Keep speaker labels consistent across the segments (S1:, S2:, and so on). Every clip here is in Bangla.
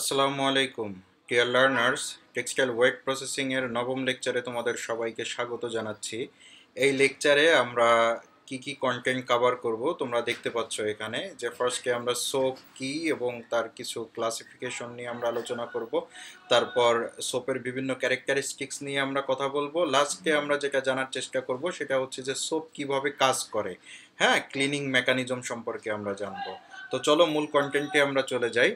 S1: আসসালামু আলাইকুম ডিয়ার লার্নার্স টেক্সটাইল ওয়েট প্রসেসিংয়ের নবম লেকচারে তোমাদের সবাইকে স্বাগত জানাচ্ছি এই লেকচারে আমরা কি কি কন্টেন্ট কভার করব তোমরা দেখতে পাচ্ছ এখানে যে ফার্স্টে আমরা সোপ কি এবং তার কিছু ক্লাসিফিকেশন নিয়ে আমরা আলোচনা করব তারপর সোপের বিভিন্ন ক্যারেক্টারিস্টিক্স নিয়ে আমরা কথা বলবো লাস্টে আমরা যেটা জানার চেষ্টা করব সেটা হচ্ছে যে সোপ কিভাবে কাজ করে হ্যাঁ ক্লিনিং মেকানিজম সম্পর্কে আমরা জানবো তো চলো মূল কন্টেন্টে আমরা চলে যাই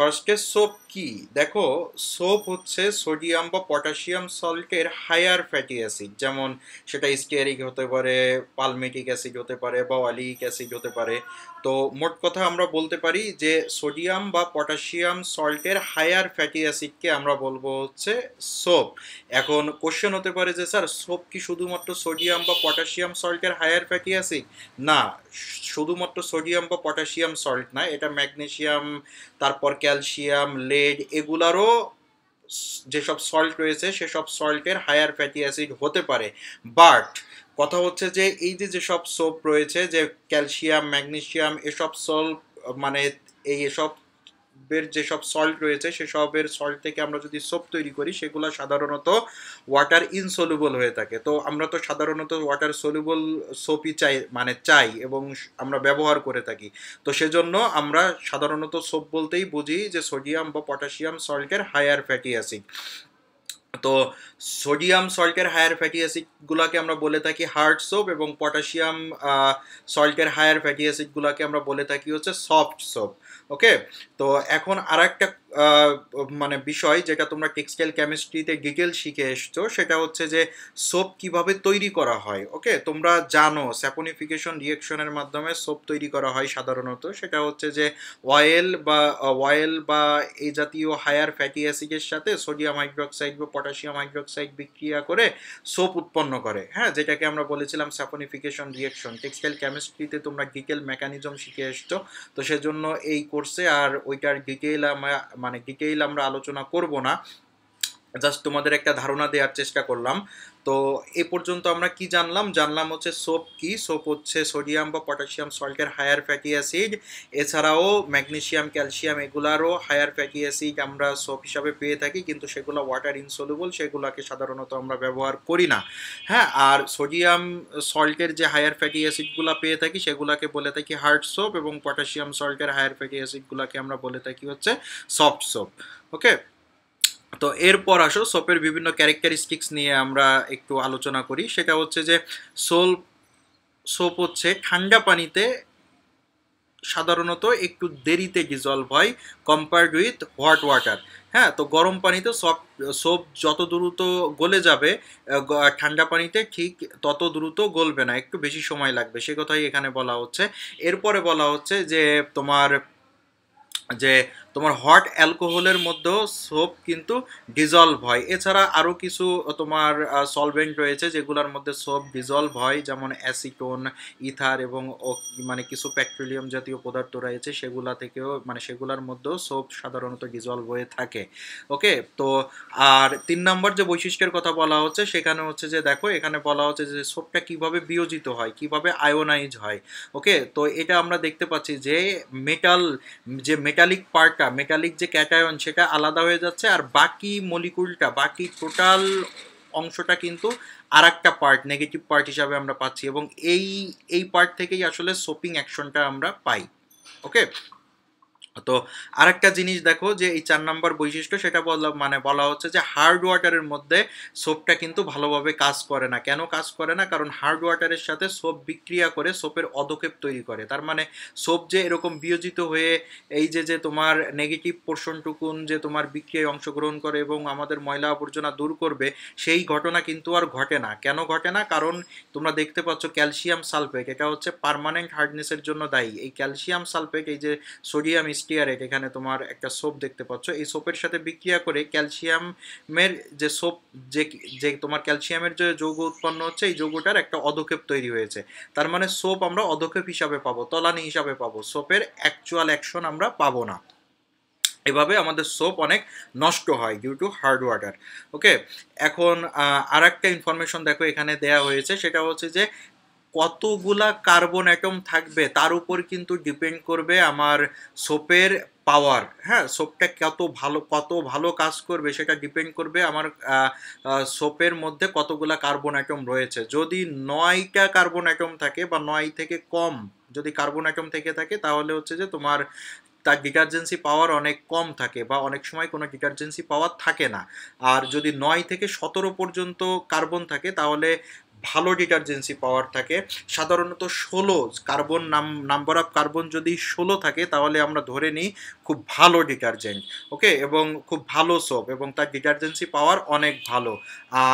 S1: ফার্স্টে সোপ কি দেখো সোপ হচ্ছে সোডিয়াম বা পটাশিয়াম সল্টের হায়ার ফ্যাটি অ্যাসিড যেমন সেটা স্টিয়ারিক হতে পারে পালমেটিক অ্যাসিড হতে পারে বা অলিক অ্যাসিড হতে পারে তো মোট কথা আমরা বলতে পারি যে সোডিয়াম বা পটাশিয়াম সল্টের হায়ার ফ্যাটি অ্যাসিডকে আমরা বলবো হচ্ছে সোপ এখন কোশ্চেন হতে পারে যে স্যার সোপ কি শুধুমাত্র সোডিয়াম বা পটাশিয়াম সল্টের হায়ার ফ্যাটি অ্যাসিড না শুধুমাত্র সোডিয়াম বা পটাশিয়াম সল্ট না এটা ম্যাগনেশিয়াম তারপর ক্যালসিয়াম লেড এগুলারও যেসব সল্ট রয়েছে সেসব সল্টের হায়ার ফ্যাটি অ্যাসিড হতে পারে বাট কথা হচ্ছে যে এই যে যেসব সোপ রয়েছে যে ক্যালসিয়াম ম্যাগনেশিয়াম এসব সল্ট মানে এই এসব এর যেসব সল্ট রয়েছে সেসবের সল্ট থেকে আমরা যদি সোপ তৈরি করি সেগুলো সাধারণত ওয়াটার ইনসলুবল হয়ে থাকে তো আমরা তো সাধারণত ওয়াটার সলুবল সোপই চাই মানে চাই এবং আমরা ব্যবহার করে থাকি তো সেজন্য আমরা সাধারণত সোপ বলতেই বুঝি যে সোডিয়াম বা পটাশিয়াম সল্টের হায়ার ফ্যাটি অ্যাসিড তো সোডিয়াম সল্টের হায়ার ফ্যাটি অ্যাসিডগুলোকে আমরা বলে থাকি হার্ড সোপ এবং পটাশিয়াম সল্টের হায়ার ফ্যাটি অ্যাসিডগুলোকে আমরা বলে থাকি হচ্ছে সফট সোপ ওকে তো এখন আর একটা মানে বিষয় যেটা তোমরা টেক্সটাইল কেমিস্ট্রিতে গিগেল শিখে এসছো সেটা হচ্ছে যে সোপ কিভাবে তৈরি করা হয় ওকে তোমরা জানো স্যাপনিফিকেশন রিয়েকশনের মাধ্যমে সোপ তৈরি করা হয় সাধারণত সেটা হচ্ছে যে অয়েল বা অয়েল বা এই জাতীয় হায়ার ফ্যাটি অ্যাসিডের সাথে সোডিয়াম হাইড্রোক্সাইড বা পটাশিয়াম হাইড্রোক্সাইড বিক্রিয়া করে সোপ উৎপন্ন করে হ্যাঁ যেটাকে আমরা বলেছিলাম স্যাপনিফিকেশন রিয়েকশন টেক্সটাইল কেমিস্ট্রিতে তোমরা গিকেল মেকানিজম শিখে এসছো তো সেজন্য এই কোর্সে আর ওইটার ডিটেইল মানে আমরা মানে ডিটেইল আমরা আলোচনা করব না জাস্ট তোমাদের একটা ধারণা দেওয়ার চেষ্টা করলাম তো এ পর্যন্ত আমরা কি জানলাম জানলাম হচ্ছে সোপ কি সোপ হচ্ছে সোডিয়াম বা পটাশিয়াম সল্টের হায়ার ফ্যাটি অ্যাসিড এছাড়াও ম্যাগনেশিয়াম ক্যালসিয়াম এগুলারও হায়ার ফ্যাটি অ্যাসিড আমরা সোপ হিসাবে পেয়ে থাকি কিন্তু সেগুলো ওয়াটার ইনসলুবল সেগুলোকে সাধারণত আমরা ব্যবহার করি না হ্যাঁ আর সোডিয়াম সল্টের যে হায়ার ফ্যাটি অ্যাসিডগুলো পেয়ে থাকি সেগুলোকে বলে থাকি হার্ড সোপ এবং পটাশিয়াম সল্টের হায়ার ফ্যাটি অ্যাসিডগুলোকে আমরা বলে থাকি হচ্ছে সফট সোপ ওকে তো এরপর আসো সোপের বিভিন্ন ক্যারেক্টারিস্টিক্স নিয়ে আমরা একটু আলোচনা করি সেটা হচ্ছে যে সোল সোপ হচ্ছে ঠান্ডা পানিতে সাধারণত একটু দেরিতে ডিজলভ হয় কম্পেয়ার্ড উইথ হট ওয়াটার হ্যাঁ তো গরম পানিতে সব সোপ যত দ্রুত গলে যাবে ঠান্ডা পানিতে ঠিক তত দ্রুত গলবে না একটু বেশি সময় লাগবে সে কথাই এখানে বলা হচ্ছে এরপরে বলা হচ্ছে যে তোমার যে তোমার হট অ্যালকোহলের মধ্যেও সোপ কিন্তু ডিজলভ হয় এছাড়া আরও কিছু তোমার সলভেন্ট রয়েছে যেগুলোর মধ্যে সোপ ডিজলভ হয় যেমন অ্যাসিটোন ইথার এবং মানে কিছু পেট্রোলিয়াম জাতীয় পদার্থ রয়েছে সেগুলা থেকেও মানে সেগুলোর মধ্যেও সোপ সাধারণত ডিজলভ হয়ে থাকে ওকে তো আর তিন নম্বর যে বৈশিষ্ট্যের কথা বলা হচ্ছে সেখানে হচ্ছে যে দেখো এখানে বলা হচ্ছে যে সোপটা কিভাবে বিয়োজিত হয় কিভাবে আয়োনাইজ হয় ওকে তো এটা আমরা দেখতে পাচ্ছি যে মেটাল যে মেটালিক পার্ট একটা মেটালিক যে ক্যাটায়ন সেটা আলাদা হয়ে যাচ্ছে আর বাকি মলিকুলটা বাকি টোটাল অংশটা কিন্তু আর একটা পার্ট নেগেটিভ পার্ট হিসাবে আমরা পাচ্ছি এবং এই এই পার্ট থেকেই আসলে সোপিং অ্যাকশনটা আমরা পাই ওকে তো আরেকটা জিনিস দেখো যে এই চার নম্বর বৈশিষ্ট্য সেটা বলা মানে বলা হচ্ছে যে হার্ড ওয়াটারের মধ্যে সোপটা কিন্তু ভালোভাবে কাজ করে না কেন কাজ করে না কারণ হার্ড ওয়াটারের সাথে সোপ বিক্রিয়া করে সোপের অদক্ষেপ তৈরি করে তার মানে সোপ যে এরকম বিয়োজিত হয়ে এই যে যে তোমার নেগেটিভ পোর্শনটুকুন যে তোমার বিক্রিয়ায় অংশগ্রহণ করে এবং আমাদের ময়লা আবর্জনা দূর করবে সেই ঘটনা কিন্তু আর ঘটে না কেন ঘটে না কারণ তোমরা দেখতে পাচ্ছ ক্যালসিয়াম সালফেট এটা হচ্ছে পারমানেন্ট হার্ডনেসের জন্য দায়ী এই ক্যালসিয়াম সালফেট এই যে সোডিয়াম স্টিয়ারেট এখানে তোমার একটা সোপ দেখতে পাচ্ছ এই সোপের সাথে বিক্রিয়া করে ক্যালসিয়ামের যে সোপ যে যে তোমার ক্যালসিয়ামের যে যৌগ উৎপন্ন হচ্ছে এই যৌগটার একটা অধক্ষেপ তৈরি হয়েছে তার মানে সোপ আমরা অধক্ষেপ হিসাবে পাবো তলানি হিসাবে পাবো সোপের অ্যাকচুয়াল অ্যাকশন আমরা পাবো না এভাবে আমাদের সোপ অনেক নষ্ট হয় due to hard water okay এখন আর একটা ইনফরমেশন দেখো এখানে দেয়া হয়েছে সেটা হচ্ছে যে কতগুলা কার্বন অ্যাটম থাকবে তার উপর কিন্তু ডিপেন্ড করবে আমার সোপের পাওয়ার হ্যাঁ সোপটা কত ভালো কত ভালো কাজ করবে সেটা ডিপেন্ড করবে আমার সোপের মধ্যে কতগুলা কার্বন অ্যাটম রয়েছে যদি নয়টা কার্বন অ্যাটম থাকে বা নয় থেকে কম যদি কার্বন অ্যাটম থেকে থাকে তাহলে হচ্ছে যে তোমার তার ডিটারজেন্সি পাওয়ার অনেক কম থাকে বা অনেক সময় কোনো ডিটারজেন্সি পাওয়ার থাকে না আর যদি নয় থেকে সতেরো পর্যন্ত কার্বন থাকে তাহলে ভালো ডিটারজেন্সি পাওয়ার থাকে সাধারণত ষোলো কার্বন নাম নাম্বার অফ কার্বন যদি ষোলো থাকে তাহলে আমরা ধরে নিই খুব ভালো ডিটারজেন্ট ওকে এবং খুব ভালো সোপ এবং তার ডিটারজেন্সি পাওয়ার অনেক ভালো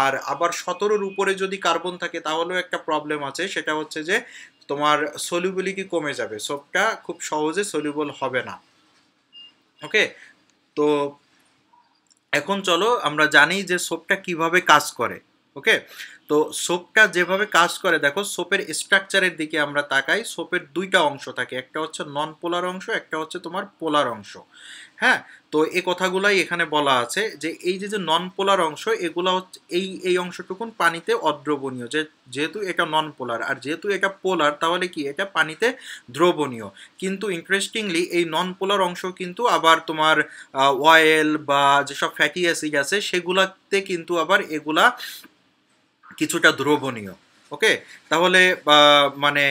S1: আর আবার সতেরোর উপরে যদি কার্বন থাকে তাহলেও একটা প্রবলেম আছে সেটা হচ্ছে যে তোমার সলিউবিলিটি কমে যাবে সোপটা খুব সহজে সলিউবল হবে না ওকে তো এখন চলো আমরা জানি যে সোপটা কিভাবে কাজ করে ওকে তো সোপটা যেভাবে কাজ করে দেখো সোপের স্ট্রাকচারের দিকে আমরা তাকাই সোপের দুইটা অংশ থাকে একটা হচ্ছে নন পোলার অংশ একটা হচ্ছে তোমার পোলার অংশ হ্যাঁ তো এই কথাগুলাই এখানে বলা আছে যে এই যে যে নন পোলার অংশ এগুলা হচ্ছে এই এই অংশটুকুন পানিতে অদ্রবণীয় যে যেহেতু এটা নন পোলার আর যেহেতু এটা পোলার তাহলে কি এটা পানিতে দ্রবণীয় কিন্তু ইন্টারেস্টিংলি এই নন পোলার অংশ কিন্তু আবার তোমার অয়েল বা যেসব ফ্যাটি অ্যাসিড আছে সেগুলাতে কিন্তু আবার এগুলা কিছুটা দ্রবণীয় ওকে তাহলে মানে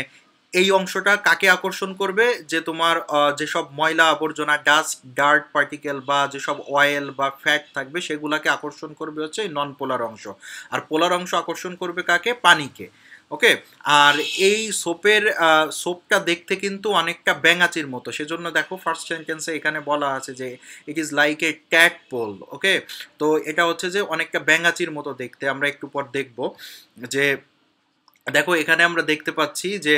S1: এই অংশটা কাকে আকর্ষণ করবে যে তোমার যেসব ময়লা আবর্জনা ডাস্ট ডার্ট পার্টিকেল বা যেসব অয়েল বা ফ্যাট থাকবে সেগুলাকে আকর্ষণ করবে হচ্ছে এই নন পোলার অংশ আর পোলার অংশ আকর্ষণ করবে কাকে পানিকে ওকে আর এই সোপের সোপটা দেখতে কিন্তু অনেকটা ব্যাঙাচির মতো সেজন্য দেখো ফার্স্ট সেন্টেন্সে এখানে বলা আছে যে it is like a tadpole okay তো এটা হচ্ছে যে অনেকটা ব্যাঙাচির মতো দেখতে আমরা একটু পর দেখব যে দেখো এখানে আমরা দেখতে পাচ্ছি যে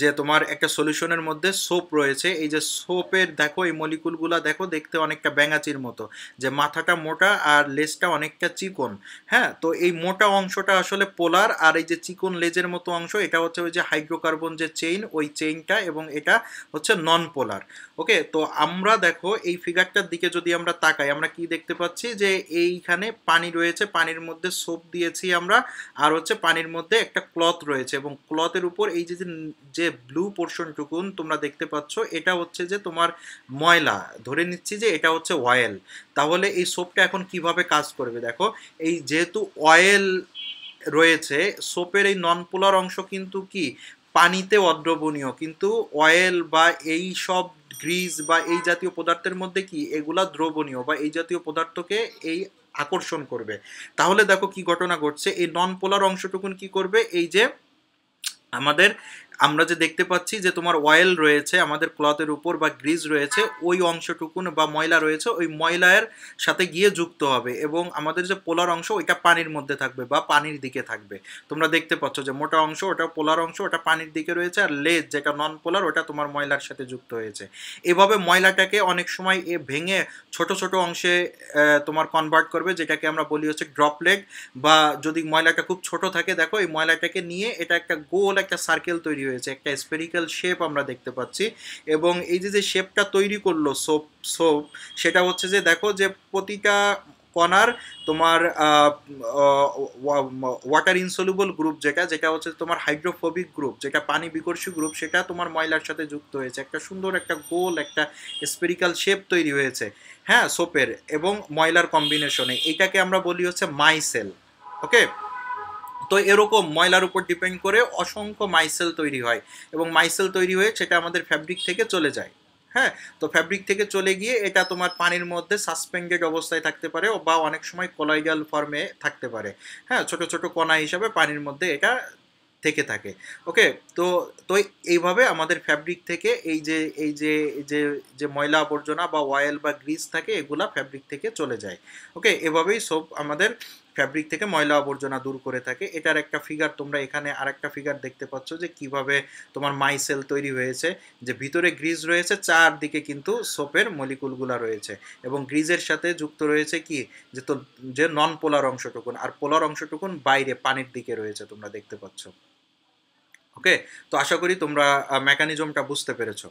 S1: যে তোমার একটা সলিউশনের মধ্যে সোপ রয়েছে এই যে সোপের দেখো এই মলিকুলগুলো দেখো দেখতে অনেকটা ব্যাঙাচির মতো যে মাথাটা মোটা আর লেজটা অনেকটা চিকন হ্যাঁ তো এই মোটা অংশটা আসলে পোলার আর এই যে চিকন লেজের মতো অংশ এটা হচ্ছে ওই যে হাইড্রোকার্বন যে চেইন ওই চেইনটা এবং এটা হচ্ছে নন পোলার ওকে তো আমরা দেখো এই ফিগারটার দিকে যদি আমরা তাকাই আমরা কি দেখতে পাচ্ছি যে এইখানে পানি রয়েছে পানির মধ্যে সোপ দিয়েছি আমরা আর হচ্ছে পানির মধ্যে একটা ক্লথ রয়েছে এবং ক্লথের উপর এই যে যে যে ব্লু পোর্শনটুকুন তোমরা দেখতে পাচ্ছ এটা হচ্ছে যে তোমার ময়লা ধরে নিচ্ছি যে এটা হচ্ছে অয়েল তাহলে এই সোপটা এখন কিভাবে কাজ করবে দেখো এই যেহেতু অয়েল রয়েছে সোপের এই নন পোলার অংশ কিন্তু কি পানিতে অদ্রবণীয় কিন্তু অয়েল বা এই সব গ্রিজ বা এই জাতীয় পদার্থের মধ্যে কি এগুলা দ্রবণীয় বা এই জাতীয় পদার্থকে এই আকর্ষণ করবে তাহলে দেখো কি ঘটনা ঘটছে এই নন পোলার অংশটুকুন কি করবে এই যে আমাদের আমরা যে দেখতে পাচ্ছি যে তোমার অয়েল রয়েছে আমাদের ক্লথের উপর বা গ্রিজ রয়েছে ওই অংশটুকুন বা ময়লা রয়েছে ওই ময়লার সাথে গিয়ে যুক্ত হবে এবং আমাদের যে পোলার অংশ ওইটা পানির মধ্যে থাকবে বা পানির দিকে থাকবে তোমরা দেখতে পাচ্ছ যে মোটা অংশ ওটা পোলার অংশ ওটা পানির দিকে রয়েছে আর লেজ যেটা নন পোলার ওটা তোমার ময়লার সাথে যুক্ত হয়েছে এভাবে ময়লাটাকে অনেক সময় এ ভেঙে ছোট ছোট অংশে তোমার কনভার্ট করবে যেটাকে আমরা বলি হচ্ছে ড্রপ লেগ বা যদি ময়লাটা খুব ছোট থাকে দেখো এই ময়লাটাকে নিয়ে এটা একটা গোল একটা সার্কেল তৈরি তৈরি হয়েছে একটা স্পেরিক্যাল শেপ আমরা দেখতে পাচ্ছি এবং এই যে যে শেপটা তৈরি করলো সোপ সোপ সেটা হচ্ছে যে দেখো যে প্রতিটা কণার তোমার ওয়াটার ইনসলুবল গ্রুপ যেটা যেটা হচ্ছে তোমার হাইড্রোফোবিক গ্রুপ যেটা পানি বিকর্ষী গ্রুপ সেটা তোমার ময়লার সাথে যুক্ত হয়েছে একটা সুন্দর একটা গোল একটা স্পেরিক্যাল শেপ তৈরি হয়েছে হ্যাঁ সোপের এবং ময়লার কম্বিনেশনে এটাকে আমরা বলি হচ্ছে মাইসেল ওকে তো এরকম ময়লার উপর ডিপেন্ড করে অসংখ্য মাইসেল তৈরি হয় এবং মাইসেল তৈরি হয়ে সেটা আমাদের ফ্যাব্রিক থেকে চলে যায় হ্যাঁ তো ফ্যাব্রিক থেকে চলে গিয়ে এটা তোমার পানির মধ্যে সাসপেন্ডেড অবস্থায় থাকতে পারে বা অনেক সময় কলাইডাল ফর্মে থাকতে পারে হ্যাঁ ছোট ছোট কণা হিসাবে পানির মধ্যে এটা থেকে থাকে ওকে তো তো এইভাবে আমাদের ফ্যাব্রিক থেকে এই যে এই যে যে যে ময়লা আবর্জনা বা অয়েল বা গ্রিজ থাকে এগুলা ফ্যাব্রিক থেকে চলে যায় ওকে এভাবেই সব আমাদের ফ্যাব্রিক থেকে ময়লা আবর্জনা দূর করে থাকে এটার একটা ফিগার তোমরা এখানে আরেকটা ফিগার দেখতে পাচ্ছ যে কিভাবে তোমার মাইসেল তৈরি হয়েছে যে ভিতরে গ্রিজ রয়েছে চারদিকে কিন্তু সোপের মলিকুলগুলা রয়েছে এবং গ্রিজের সাথে যুক্ত রয়েছে কি যে তো যে নন পোলার অংশটুকুন আর পোলার অংশটুকুন বাইরে পানির দিকে রয়েছে তোমরা দেখতে পাচ্ছ ওকে তো আশা করি তোমরা মেকানিজমটা বুঝতে পেরেছো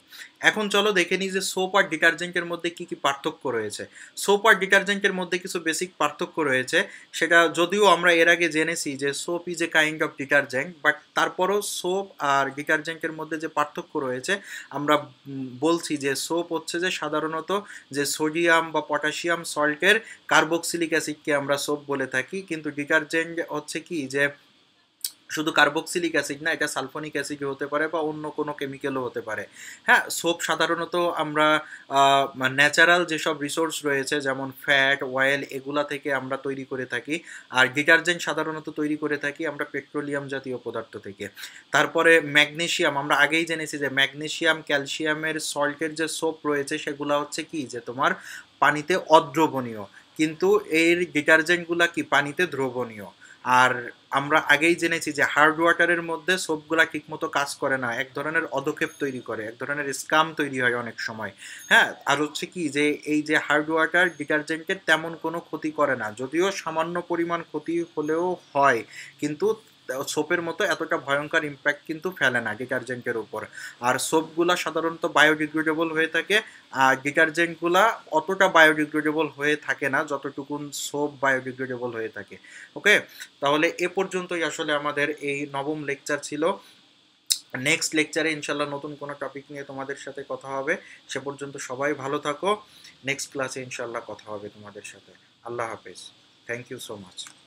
S1: এখন চলো দেখে নিই যে সোপ আর ডিটারজেন্টের মধ্যে কি কি পার্থক্য রয়েছে সোপ আর ডিটারজেন্টের মধ্যে কিছু বেসিক পার্থক্য রয়েছে সেটা যদিও আমরা এর আগে জেনেছি যে soap is a kind of detergent but তারপরও সোপ আর ডিটারজেন্টের মধ্যে যে পার্থক্য রয়েছে আমরা বলছি যে সোপ হচ্ছে যে সাধারণত যে সোডিয়াম বা পটাশিয়াম সল্টের কার্বক্সিলিক অ্যাসিডকে আমরা সোপ বলে থাকি কিন্তু ডিটারজেন্ট হচ্ছে কি যে শুধু কার্বক্সিলিক অ্যাসিড না এটা সালফোনিক অ্যাসিড হতে পারে বা অন্য কোনো কেমিক্যালও হতে পারে হ্যাঁ সোপ সাধারণত আমরা ন্যাচারাল যেসব রিসোর্স রয়েছে যেমন ফ্যাট অয়েল এগুলা থেকে আমরা তৈরি করে থাকি আর ডিটারজেন্ট সাধারণত তৈরি করে থাকি আমরা পেট্রোলিয়াম জাতীয় পদার্থ থেকে তারপরে ম্যাগনেশিয়াম আমরা আগেই জেনেছি যে ম্যাগনেশিয়াম ক্যালসিয়ামের সল্টের যে সোপ রয়েছে সেগুলো হচ্ছে কি যে তোমার পানিতে অদ্রবণীয় কিন্তু এর ডিটারজেন্টগুলা কি পানিতে দ্রবণীয় আর আমরা আগেই জেনেছি যে হার্ড ওয়াটারের মধ্যে সোপগুলা ঠিকমতো কাজ করে না এক ধরনের অদক্ষেপ তৈরি করে এক ধরনের স্কাম তৈরি হয় অনেক সময় হ্যাঁ আর হচ্ছে কি যে এই যে হার্ড ওয়াটার ডিটারজেন্টের তেমন কোনো ক্ষতি করে না যদিও সামান্য পরিমাণ ক্ষতি হলেও হয় কিন্তু সোপের মতো এতটা ভয়ঙ্কর ইম্প্যাক্ট কিন্তু ফেলে না ডিটারজেন্টের উপর আর সোপগুলা সাধারণত বায়োডিগ্রেডেবল হয়ে থাকে আর ডিটারজেন্টগুলা অতটা বায়োডিগ্রেডেবল হয়ে থাকে না যতটুকুন সোপ বায়োডিগ্রেডেবল হয়ে থাকে ওকে তাহলে এ পর্যন্তই আসলে আমাদের এই নবম লেকচার ছিল নেক্সট লেকচারে ইনশাল্লাহ নতুন কোনো টপিক নিয়ে তোমাদের সাথে কথা হবে সে পর্যন্ত সবাই ভালো থাকো নেক্সট ক্লাসে ইনশাল্লাহ কথা হবে তোমাদের সাথে আল্লাহ হাফেজ থ্যাংক ইউ সো মাচ